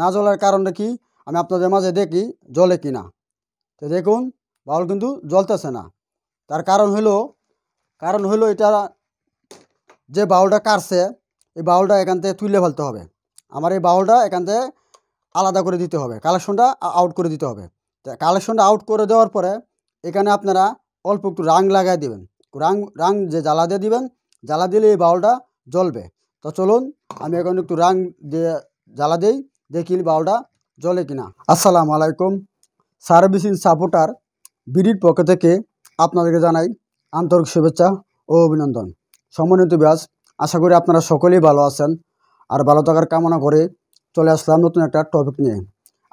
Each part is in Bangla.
না জ্বলার কারণে কি আমি আপনাদের মাঝে দেখি জলে কি না তো দেখুন বাউল কিন্তু জ্বলতেছে না তার কারণ হলো কারণ হলো এটা যে বাউলটা কাটছে এই বাউলটা এখান থেকে তুলে ফেলতে হবে আমার এই বাউলটা এখান থেকে আলাদা করে দিতে হবে কালেকশনটা আউট করে দিতে হবে তো কালেকশনটা আউট করে দেওয়ার পরে এখানে আপনারা অল্প একটু রাং লাগাই দেবেন রাং রাং যে জ্বালা দিয়ে দিবেন জ্বালা দিলে এই বাউলটা জ্বলবে তো চলুন আমি এখন একটু রাং দিয়ে জ্বালা দিই দেখিল বাউলটা জলে কিনা আসসালামু আলাইকুম সার্ভিসিং সাপোর্টার বিডির পক্ষ থেকে আপনাদেরকে জানাই আন্তরিক শুভেচ্ছা ও অভিনন্দন সমন্বিত ব্যাস আশা করি আপনারা সকলেই ভালো আছেন আর ভালো থাকার কামনা করে চলে আসলাম নতুন একটা টপিক নিয়ে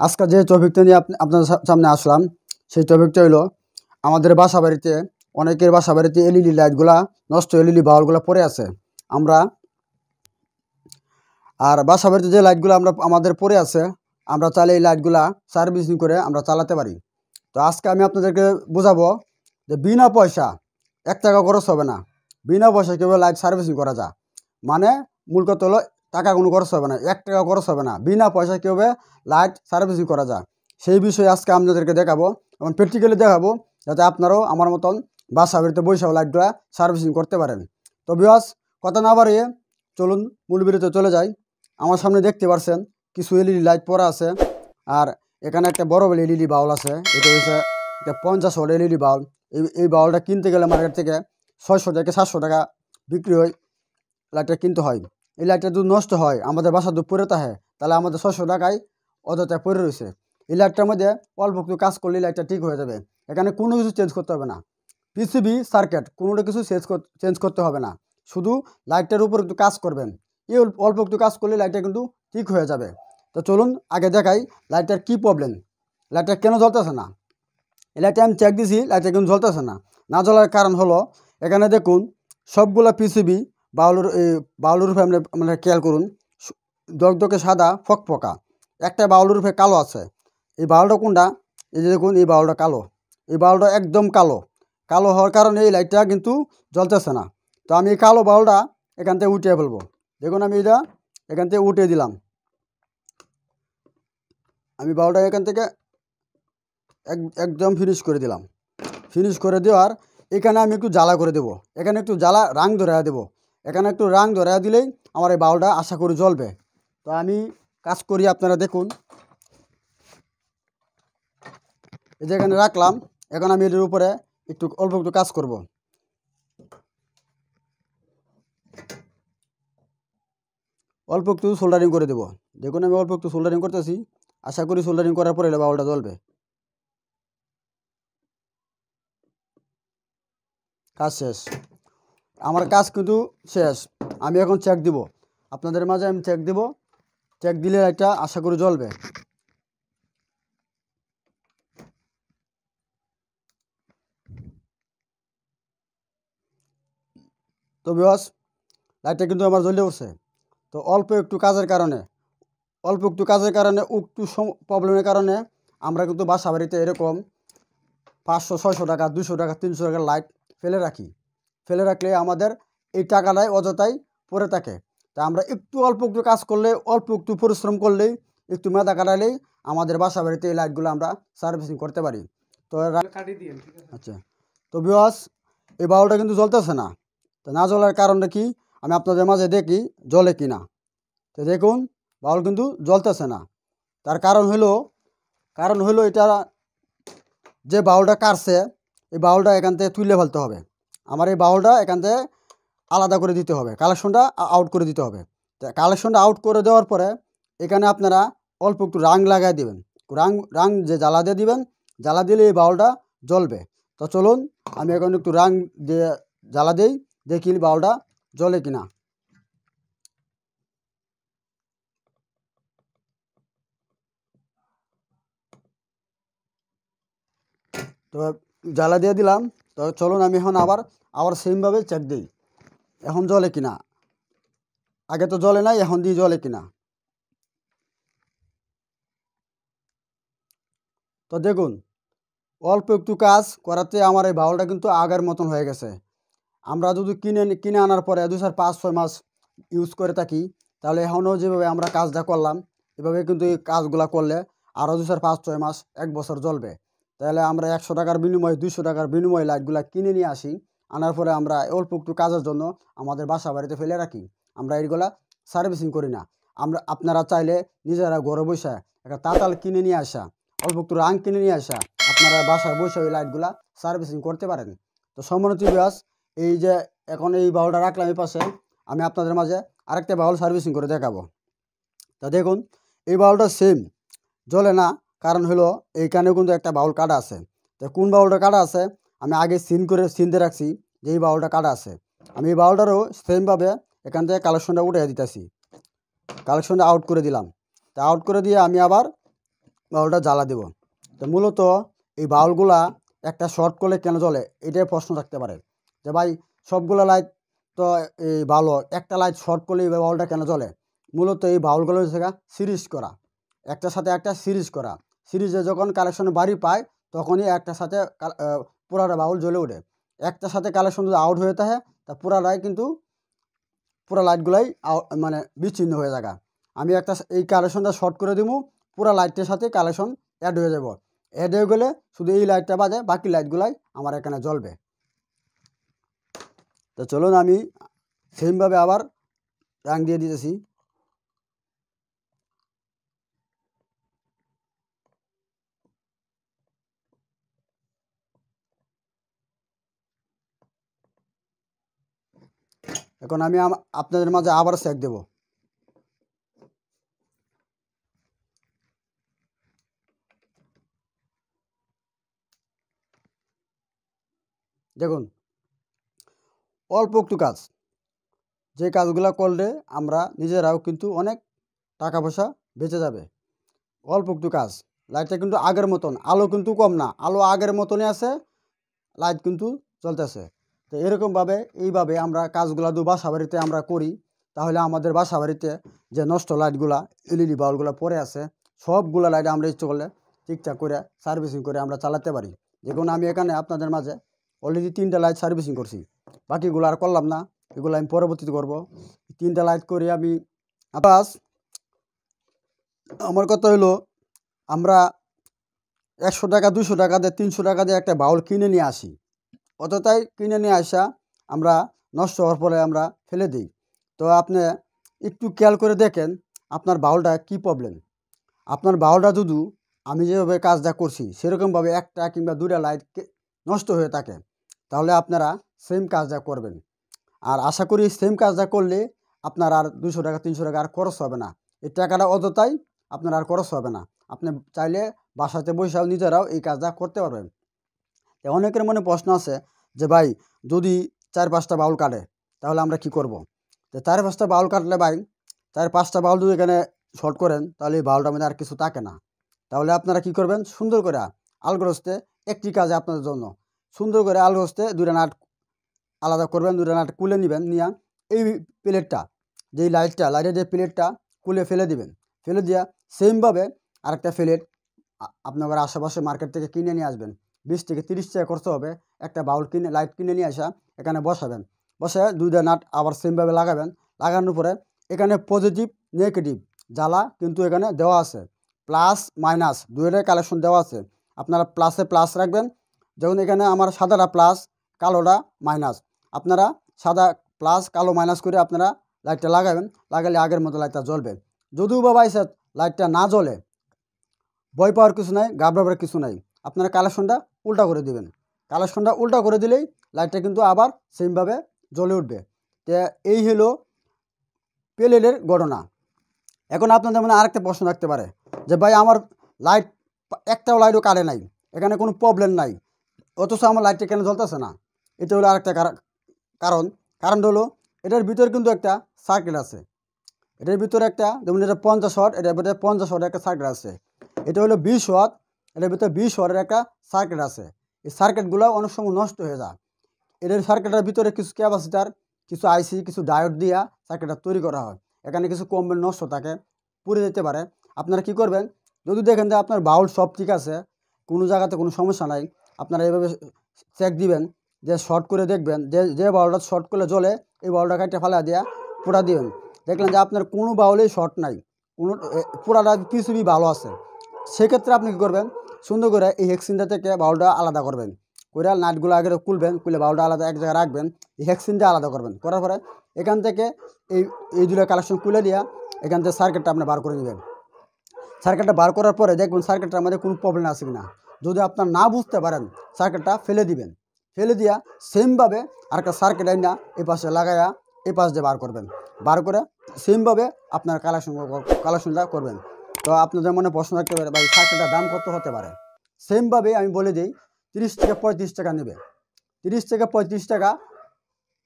আজকে যে টপিকটা নিয়ে আপনি আপনাদের সামনে আসলাম সেই টপিকটা হলো আমাদের বাসা বাড়িতে অনেকের বাসা বাড়িতে এলইডি লাইটগুলা নষ্ট এলইডি বাউলগুলো পড়ে আছে আমরা আর বাসা বাড়িতে যে লাইটগুলো আমরা আমাদের পরে আছে আমরা চাইলে এই লাইটগুলো সার্ভিসিং করে আমরা চালাতে পারি তো আজকে আমি আপনাদেরকে বোঝাবো যে বিনা পয়সা এক টাকা খরচ হবে না বিনা পয়সা কীভাবে লাইট সার্ভিসিং করা যায় মানে মূল কথা হলো টাকা কোনো খরচ হবে না এক টাকা খরচ হবে না বিনা পয়সা কীভাবে লাইট সার্ভিসিং করা যায় সেই বিষয়ে আজকে আপনাদেরকে দেখাবো এবং প্র্যাকটিক্যালি দেখাবো যাতে আপনারাও আমার মতন বাসা বাড়িতে বৈশাখ লাইটগুলা সার্ভিসিং করতে পারেন তো বিবাস কথা না বাড়িয়ে চলুন মূল বিরতিতে চলে যায় আমার সামনে দেখতে পারছেন কিছু এলইডি লাইট পরা আছে আর এখানে একটা বড় বড় এলইডি বাউল আছে এটা হচ্ছে এটা পঞ্চাশ হল এলইডি বাউল এই এই বাউলটা কিনতে গেলে মার্কেট থেকে ছয়শো থেকে সাতশো টাকা বিক্রি হয় লাইটটা কিনতে হয় এই লাইটটা যদি নষ্ট হয় আমাদের বাসা দুধ পরে থাকে তাহলে আমাদের ছশো টাকায় অযথায় পড়ে রয়েছে এই লাইটটার মধ্যে অল্প একটু কাজ করলে লাইটটা ঠিক হয়ে যাবে এখানে কোনো কিছু চেঞ্জ করতে হবে না পিসিবি সার্কেট কোনোটা কিছু চেঞ্জ চেঞ্জ করতে হবে না শুধু লাইটটার উপর একটু কাজ করবেন এই অল্প একটু কাজ করলে লাইটটা কিন্তু ঠিক হয়ে যাবে তো চলুন আগে দেখাই লাইটটার কি প্রবলেম লাইটটা কেন জ্বলতেছে না এই লাইটটা আমি চেক দিছি লাইটটা কিন্তু জ্বলতেছে না না জ্বলার কারণ হলো এখানে দেখুন সবগুলো পিসিবি বাউলুর বাউলুর রূপে আমরা খেয়াল করুন দগদকে সাদা ফকফকা একটা বাউলুর রূপে কালো আছে এই বাউলটা কোনটা এই যে দেখুন এই বাউলটা কালো এই বাউলটা একদম কালো কালো হওয়ার কারণে এই লাইটটা কিন্তু জ্বলতেছে না তো আমি এই কালো বাউলটা এখান থেকে উঠিয়ে ফেলবো দেখুন আমি এটা এখান থেকে উঠে দিলাম আমি বাউটা এখান থেকে একদম ফিনিশ করে দিলাম ফিনিশ করে দেওয়ার এখানে আমি একটু জ্বালা করে দেবো এখানে একটু জ্বালা রাং ধরে দেবো এখানে একটু রাং ধরে দিলেই আমার এই বাউলটা আশা করি জ্বলবে তো আমি কাজ করি আপনারা দেখুন এই যে এখানে রাখলাম এখন আমি এটার উপরে একটু অল্প একটু কাজ করবো অল্প একটু সোল্ডারিং করে দেবো দেখুন আমি অল্প একটু সোল্ডারিং করতেছি আশা করি সোল্ডারিং করার পরে বাউলটা জ্বলবে কাজ শেষ আমার কাজ কিন্তু শেষ আমি এখন চেক দিব আপনাদের মাঝে আমি চেক দিব চেক দিলে একটা আশা করি জ্বলবে তো বিবাস লাইটটা কিন্তু আমার জ্বলে উঠছে তো অল্প একটু কাজের কারণে অল্প একটু কাজের কারণে একটু প্রবলেমের কারণে আমরা কিন্তু বাসা বাড়িতে এরকম পাঁচশো ছয়শো টাকা দুশো টাকা তিনশো টাকা লাইট ফেলে রাখি ফেলে রাখলে আমাদের এই টাকাটাই অযথাই পড়ে থাকে তা আমরা একটু অল্প একটু কাজ করলে অল্প একটু পরিশ্রম করলেই একটু মেধা কাটালেই আমাদের বাসা বাড়িতে এই লাইটগুলো আমরা সার্ভিসিং করতে পারি তো আচ্ছা তো বিওয়াস এই বাউলটা কিন্তু জ্বলতেছে না তো না জ্বলার কারণটা কি আমি আপনাদের মাঝে দেখি জলে কিনা তো দেখুন বাউল কিন্তু জ্বলতেছে না তার কারণ হলো কারণ হলো এটা যে বাউলটা কাটছে এই বাউলটা এখান থেকে তুলে ফেলতে হবে আমার এই বাউলটা এখান থেকে আলাদা করে দিতে হবে কালেকশনটা আউট করে দিতে হবে তো কালেকশনটা আউট করে দেওয়ার পরে এখানে আপনারা অল্প একটু রাং লাগাই দেবেন রাং রাং যে জ্বালা দিয়ে দিবেন জ্বালা দিলে এই বাউলটা জ্বলবে তো চলুন আমি এখন একটু রাং দিয়ে জ্বালা দিই দেখি বাউলটা জলে কিনা তো জ্বালা দিয়ে দিলাম তো চলুন আমি এখন আবার আবার সেমভাবে চেক দিই এখন জলে কিনা আগে তো জলে নাই এখন দিয়ে জলে কিনা তো দেখুন অল্প একটু কাজ করাতে আমার এই বাউলটা কিন্তু আগের মতন হয়ে গেছে আমরা যদি কিনে কিনে আনার পরে দু চার পাঁচ ছয় মাস ইউজ করে থাকি তাহলে এখনও যেভাবে আমরা কাজটা করলাম এভাবে কিন্তু এই কাজগুলা করলে আরও দু চার পাঁচ ছয় মাস এক বছর জ্বলবে তাহলে আমরা একশো টাকার বিনিময়ে দুইশো টাকার বিনিময়ে লাইটগুলা কিনে নিয়ে আসি আনার পরে আমরা অল্প একটু কাজের জন্য আমাদের বাসা বাড়িতে ফেলে রাখি আমরা এইগুলা সার্ভিসিং করি না আমরা আপনারা চাইলে নিজেরা ঘরে বসে একটা তাতাল কিনে নিয়ে আসা অল্প একটু রাং কিনে নিয়ে আসা আপনারা বাসায় বসে ওই লাইটগুলা সার্ভিসিং করতে পারেন তো সমন্বিত বিয়াস এই যে এখন এই বাউলটা রাখলাম এই পাশে আমি আপনাদের মাঝে আরেকটা বাউল সার্ভিসিং করে দেখাবো তা দেখুন এই বাউলটা সেম জ্বলে না কারণ হলো এইখানেও কিন্তু একটা বাউল কাটা আছে তো কোন বাউলটা কাটা আছে আমি আগে সিন করে সিন দিয়ে রাখছি যে এই বাউলটা কাটা আছে আমি এই বাউলটারও সেমভাবে এখান থেকে কালেকশনটা উঠে দিতেছি কালেকশনটা আউট করে দিলাম তা আউট করে দিয়ে আমি আবার বাউলটা জ্বালা দেব তো মূলত এই বাউলগুলা একটা শর্ট করলে কেন জ্বলে এটাই প্রশ্ন থাকতে পারে যে ভাই সবগুলো লাইট তো এই ভালো একটা লাইট শর্ট করলে এই বাউলটা কেন চলে মূলত এই বাউলগুলো থেকে সিরিজ করা একটার সাথে একটা সিরিজ করা সিরিজে যখন কালেকশন বাড়ি পায় তখনই একটার সাথে পুরাটা বাউল জ্বলে ওঠে একটার সাথে কালেকশন যদি আউট হয়ে থাকে তা পুরাটাই কিন্তু পুরা লাইটগুলাই মানে বিচ্ছিন্ন হয়ে থাকা আমি একটা এই কালেকশনটা শর্ট করে দিব পুরা লাইটটার সাথে কালেকশন অ্যাড হয়ে যাব অ্যাড হয়ে গেলে শুধু এই লাইটটা বাদে বাকি লাইটগুলাই আমার এখানে জ্বলবে তো চলুন আমি সেমভাবে আবার রং দিয়ে দিতেছি এখন আমি আপনাদের মাঝে আবার সেক দেব দেখুন অল্প একটু কাজ যে কাজগুলো করলে আমরা নিজেরাও কিন্তু অনেক টাকা পয়সা বেঁচে যাবে অল্প একটু কাজ লাইটটা কিন্তু আগের মতন আলো কিন্তু কম না আলো আগের মতনই আছে লাইট কিন্তু চলতেছে তো এরকমভাবে এইভাবে আমরা কাজগুলো দু বাসা বাড়িতে আমরা করি তাহলে আমাদের বাসা বাড়িতে যে নষ্ট লাইটগুলা এলইডি বাউলগুলো পরে আছে সবগুলো লাইট আমরা ইচ্ছে করলে ঠিকঠাক করে সার্ভিসিং করে আমরা চালাতে পারি যেমন আমি এখানে আপনাদের মাঝে অলরেডি তিনটা লাইট সার্ভিসিং করছি বাকিগুলো আর করলাম না এগুলো আমি পরবর্তীতে করব তিনটা লাইট করে আমি আবাস আমার কথা হলো আমরা একশো টাকা দুশো টাকা দিয়ে তিনশো টাকা দিয়ে একটা বাউল কিনে নিয়ে আসি অতটাই কিনে নিয়ে আসা আমরা নষ্ট হওয়ার পরে আমরা ফেলে দিই তো আপনি একটু খেয়াল করে দেখেন আপনার বাউলটা কি প্রবলেম আপনার বাউলটা যদি আমি যেভাবে কাজটা করছি সেরকমভাবে একটা কিংবা দুটা লাইট নষ্ট হয়ে থাকে তাহলে আপনারা সেম কাজটা করবেন আর আশা করি সেম কাজটা করলে আপনার আর দুশো টাকা তিনশো টাকা আর খরচ হবে না এই টাকাটা অযথাই আপনার আর খরচ হবে না আপনি চাইলে বাসাতে বসেও নিজেরাও এই কাজটা করতে পারবেন তো অনেকের মনে প্রশ্ন আছে যে ভাই যদি চার পাঁচটা বাউল কাটে তাহলে আমরা কি করব। তো চার পাঁচটা বাউল কাটলে ভাই চার পাঁচটা বাউল যদি এখানে শর্ট করেন তাহলে এই বাউলটার মধ্যে আর কিছু থাকে না তাহলে আপনারা কি করবেন সুন্দর করে আলগ্রস্তে একটি কাজে আপনাদের জন্য সুন্দর করে আলগ্রস্তে দুইটা নাট আলাদা করবেন দুটো নাট কুলে নেবেন নিয়ে এই প্লেটটা যেই লাইটটা লাইটের যে প্লেটটা কুলে ফেলে দিবেন ফেলে দেওয়া সেমভাবে আরেকটা প্লেট আপনার আশেপাশে মার্কেট থেকে কিনে নিয়ে আসবেন বিশ থেকে তিরিশ টাকা খরচ হবে একটা বাউল কিনে লাইট কিনে নিয়ে আসা এখানে বসাবেন বসে দুইটা নাট আবার সেমভাবে লাগাবেন লাগানোর পরে এখানে পজিটিভ নেগেটিভ জ্বালা কিন্তু এখানে দেওয়া আছে প্লাস মাইনাস দুইটাই কালেকশন দেওয়া আছে আপনারা প্লাসে প্লাস রাখবেন যেমন এখানে আমার সাদাটা প্লাস কালোটা মাইনাস আপনারা সাদা প্লাস কালো মাইনাস করে আপনারা লাইটটা লাগাবেন লাগালে আগের মতো লাইটটা জ্বলবে যদিও বা বাইসে লাইটটা না জ্বলে বই পাওয়ার কিছু নাই গাবড়াবার কিছু নাই আপনারা কালেকশনটা উল্টা করে দিবেন কালেকশনটা উল্টা করে দিলেই লাইটটা কিন্তু আবার সেমভাবে জ্বলে উঠবে তো এই হলো পেলেলের ঘটনা এখন আপনাদের মনে আরেকটা প্রশ্ন রাখতে পারে যে ভাই আমার লাইট একটাও লাইটও কাটে নাই এখানে কোনো প্রবলেম নাই অথচ আমার লাইটটা কেন জ্বলতেছে না এটা হলো আরেকটা কারণ কারণটা হলো এটার ভিতরে কিন্তু একটা সার্কেল আছে এটার ভিতরে একটা যেমন এটা পঞ্চাশ শট এটার ভিতরে পঞ্চাশ শট একটা সার্কেল আছে এটা হলো বিশ শট এটার ভিতরে বিশ শটের একটা সার্কেট আছে এই সার্কেটগুলো অনেক সময় নষ্ট হয়ে যায় এটার সার্কেটের ভিতরে কিছু ক্যাপাসিটার কিছু আইসি কিছু ডায়ট দিয়া সার্কেটটা তৈরি করা হয় এখানে কিছু কম্বেল নষ্ট থাকে পুড়ে যেতে পারে আপনারা কি করবেন যদি দেখেন যে আপনার বাউল সব ঠিক আছে কোনো জায়গাতে কোনো সমস্যা নাই আপনারা এভাবে চেক দিবেন যে শর্ট করে দেখবেন যে যে বাউলটা শর্ট করলে জ্বলে এই বাউলটা কাটে ফালা দিয়া পোড়া দিবেন দেখলেন যে আপনার কোনো বাউলেই শর্ট নাই কোনো পোড়াটা পিসিবি ভালো আছে সেক্ষেত্রে আপনি কী করবেন সুন্দর করে এই হেক্সিনটা থেকে বাউলটা আলাদা করবেন করে নাটগুলো আগে খুলবেন খুলে বাউলটা আলাদা এক জায়গায় রাখবেন এই হেক্সিনটা আলাদা করবেন করার পরে এখান থেকে এই এই দুটো কালেকশন খুলে দিয়া এখান থেকে সার্কিটটা আপনি বার করে নেবেন সার্কিটটা বার করার পরে দেখবেন সার্কেটটা আমাদের কোনো প্রবলেম আছে না যদি আপনার না বুঝতে পারেন সার্কিটটা ফেলে দিবেন ফেলে দিয়া সেমভাবে আরেকটা সার্কিট আইনা এ পাশে লাগাইয়া এ পাশ দিয়ে বার করবেন বার করে সেমভাবে আপনার কালেকশন কালেকশনটা করবেন তো আপনাদের মনে প্রশ্ন রাখতে পারে ভাই সার্কিটটার দাম কত হতে পারে সেমভাবে আমি বলে দিই তিরিশ থেকে পঁয়ত্রিশ টাকা নেবে তিরিশ থেকে পঁয়ত্রিশ টাকা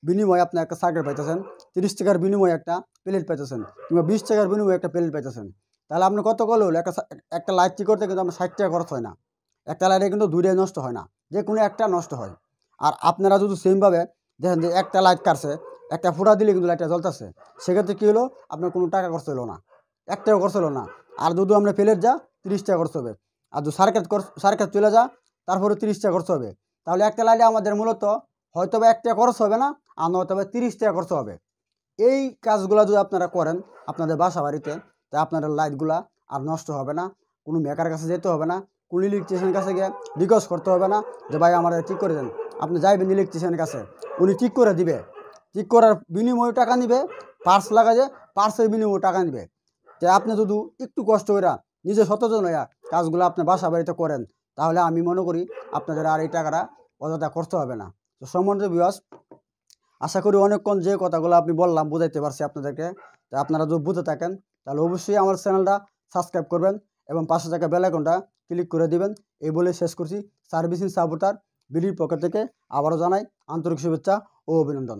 বিনিময়ে আপনি একটা সার্কিট পাইতেছেন তিরিশ টাকার বিনিময়ে একটা প্লেট পাইতেছেন কিংবা বিশ টাকার বিনিময়ে একটা প্লেট পাইতেছেন তাহলে আপনি কত কল হলো একটা একটা লাইট ঠিক করতে কিন্তু আপনার ষাট টাকা খরচ হয় না একটা লাইটে কিন্তু দূরে নষ্ট হয় না যে কোনো একটা নষ্ট হয় আর আপনারা যদি সেমভাবে দেখেন যে একটা লাইট কাটছে একটা ফুটা দিলে কিন্তু লাইটটা জ্বলতেছে সেক্ষেত্রে কী হলো আপনার কোনো টাকা খরচ হলো না এক টাকা খরচ হলো না আর যদি আমরা প্লেট যা তিরিশ টাকা খরচ হবে আর যদি সার্কেট সার্কেট চলে যা তারপরে তিরিশ টাকা খরচ হবে তাহলে একটা লাইটে আমাদের মূলত হয়তো বা একটা খরচ হবে না আর হয়তো বা তিরিশ টাকা খরচ হবে এই কাজগুলো যদি আপনারা করেন আপনাদের বাসা বাড়িতে তা আপনাদের লাইটগুলা আর নষ্ট হবে না কোনো মেকার কাছে যেতে হবে না কোনো ইলেকট্রিশিয়ান কাছে গিয়ে রিকোয়েস্ট করতে হবে না যে ভাই আমাদের ঠিক করে দেন আপনি যাইবেন ইলেকট্রিশিয়ানের কাছে উনি ঠিক করে দিবে ঠিক করার বিনিময়ে টাকা নিবে পার্স লাগা যে পার্সের বিনিময়ে টাকা নিবে যে আপনি যদি একটু কষ্ট করে নিজে সচেতন হইয়া কাজগুলো আপনি বাসা বাড়িতে করেন তাহলে আমি মনে করি আপনাদের আর এই টাকাটা অযথা করতে হবে না তো সম্বন্ধ বিবাস আশা করি অনেকক্ষণ যে কথাগুলো আপনি বললাম বুঝাইতে পারছি আপনাদেরকে তা আপনারা যদি বুঝে থাকেন তাহলে অবশ্যই আমার চ্যানেলটা সাবস্ক্রাইব করবেন এবং পাশে থাকা বেলাইকনটা ক্লিক করে দিবেন এই বলে শেষ করছি সার্ভিসিং সাপোর্টার বিলির পক্ষ থেকে আবারও জানাই আন্তরিক শুভেচ্ছা ও অভিনন্দন